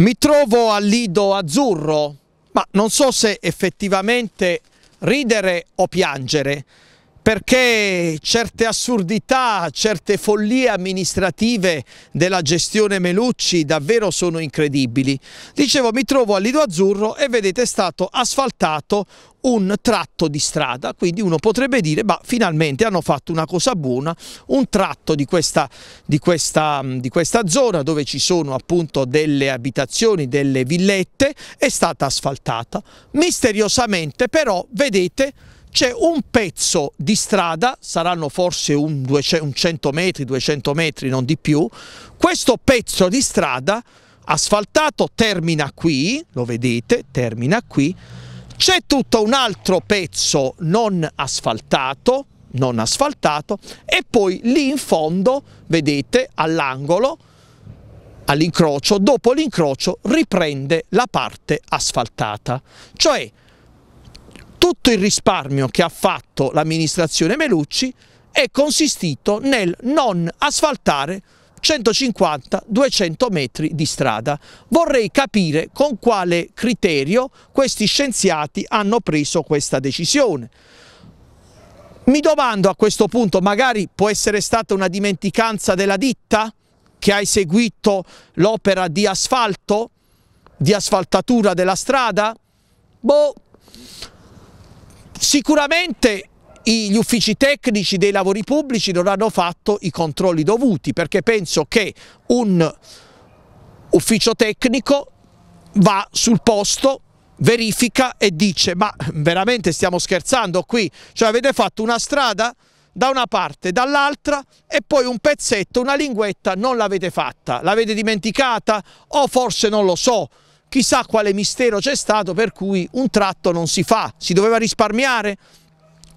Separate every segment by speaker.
Speaker 1: Mi trovo al Lido Azzurro, ma non so se effettivamente ridere o piangere perché certe assurdità, certe follie amministrative della gestione Melucci davvero sono incredibili. Dicevo, mi trovo a Lido Azzurro e vedete è stato asfaltato un tratto di strada, quindi uno potrebbe dire, ma finalmente hanno fatto una cosa buona, un tratto di questa, di questa, di questa zona dove ci sono appunto delle abitazioni, delle villette, è stata asfaltata. Misteriosamente però, vedete, c'è un pezzo di strada, saranno forse un, 200, un 100 metri, 200 metri, non di più, questo pezzo di strada asfaltato termina qui, lo vedete, termina qui, c'è tutto un altro pezzo non asfaltato, non asfaltato e poi lì in fondo, vedete, all'angolo, all'incrocio, dopo l'incrocio riprende la parte asfaltata. Cioè tutto il risparmio che ha fatto l'amministrazione Melucci è consistito nel non asfaltare 150-200 metri di strada. Vorrei capire con quale criterio questi scienziati hanno preso questa decisione. Mi domando a questo punto, magari può essere stata una dimenticanza della ditta che ha eseguito l'opera di asfalto, di asfaltatura della strada? Boh, Sicuramente gli uffici tecnici dei lavori pubblici non hanno fatto i controlli dovuti perché penso che un ufficio tecnico va sul posto verifica e dice ma veramente stiamo scherzando qui cioè avete fatto una strada da una parte, dall'altra e poi un pezzetto, una linguetta non l'avete fatta, l'avete dimenticata o forse non lo so chissà quale mistero c'è stato per cui un tratto non si fa, si doveva risparmiare?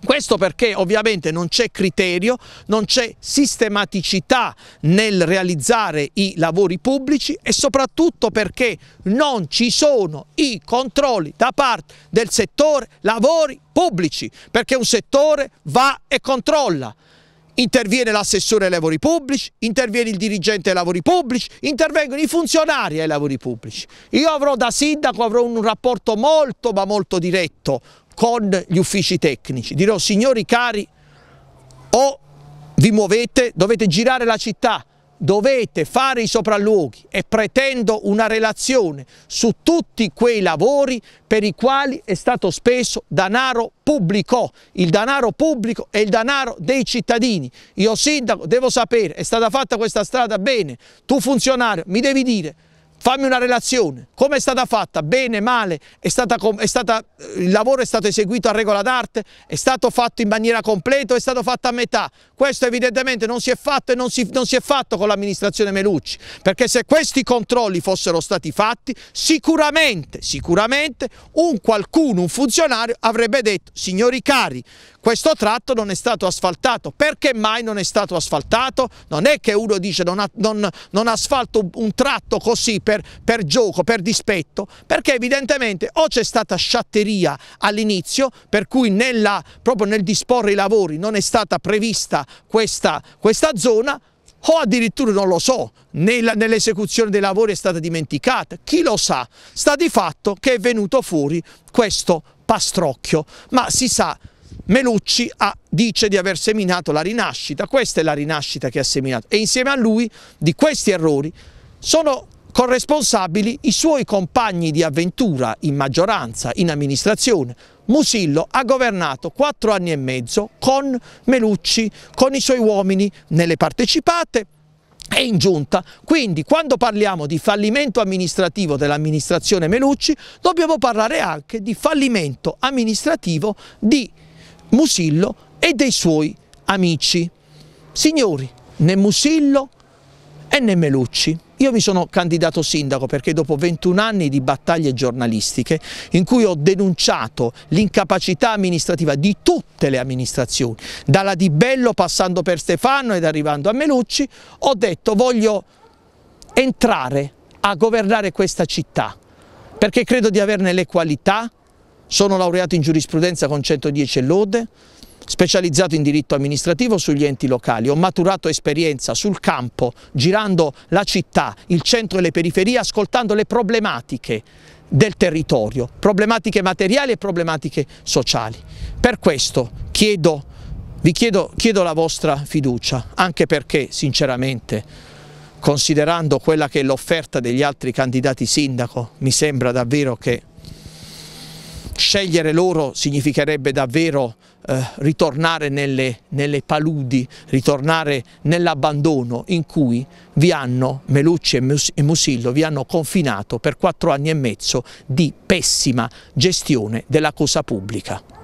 Speaker 1: Questo perché ovviamente non c'è criterio, non c'è sistematicità nel realizzare i lavori pubblici e soprattutto perché non ci sono i controlli da parte del settore lavori pubblici, perché un settore va e controlla interviene l'assessore ai lavori pubblici, interviene il dirigente ai lavori pubblici, intervengono i funzionari ai lavori pubblici. Io avrò da sindaco avrò un rapporto molto ma molto diretto con gli uffici tecnici. Dirò signori cari o vi muovete, dovete girare la città, dovete fare i sopralluoghi e pretendo una relazione su tutti quei lavori per i quali è stato speso denaro pubblico. Il denaro pubblico e il denaro dei cittadini. Io sindaco devo sapere, è stata fatta questa strada bene, tu funzionario mi devi dire fammi una relazione, come è stata fatta, bene, male, è stata, è stata, eh, il lavoro è stato eseguito a regola d'arte, è stato fatto in maniera completa, o è stato fatto a metà, questo evidentemente non si è fatto e non si, non si è fatto con l'amministrazione Melucci, perché se questi controlli fossero stati fatti sicuramente, sicuramente un qualcuno, un funzionario avrebbe detto signori cari questo tratto non è stato asfaltato, perché mai non è stato asfaltato? Non è che uno dice non, non, non asfalto un tratto così per per, per gioco, per dispetto, perché evidentemente o c'è stata sciatteria all'inizio, per cui nella, proprio nel disporre i lavori non è stata prevista questa, questa zona, o addirittura non lo so, nell'esecuzione dei lavori è stata dimenticata, chi lo sa, sta di fatto che è venuto fuori questo pastrocchio, ma si sa Melucci ha, dice di aver seminato la rinascita, questa è la rinascita che ha seminato e insieme a lui di questi errori sono Corresponsabili i suoi compagni di avventura in maggioranza, in amministrazione. Musillo ha governato quattro anni e mezzo con Melucci, con i suoi uomini nelle partecipate e in giunta. Quindi quando parliamo di fallimento amministrativo dell'amministrazione Melucci dobbiamo parlare anche di fallimento amministrativo di Musillo e dei suoi amici. Signori, né Musillo e né Melucci io mi sono candidato sindaco perché dopo 21 anni di battaglie giornalistiche in cui ho denunciato l'incapacità amministrativa di tutte le amministrazioni, dalla Di Bello passando per Stefano ed arrivando a Melucci, ho detto voglio entrare a governare questa città perché credo di averne le qualità, sono laureato in giurisprudenza con 110 lode, specializzato in diritto amministrativo sugli enti locali, ho maturato esperienza sul campo, girando la città, il centro e le periferie, ascoltando le problematiche del territorio, problematiche materiali e problematiche sociali. Per questo chiedo, vi chiedo, chiedo la vostra fiducia, anche perché sinceramente considerando quella che è l'offerta degli altri candidati sindaco, mi sembra davvero che scegliere loro significherebbe davvero eh, ritornare nelle, nelle, paludi, ritornare nell'abbandono in cui vi hanno, Melucci e, e Musillo, vi hanno confinato per quattro anni e mezzo di pessima gestione della cosa pubblica.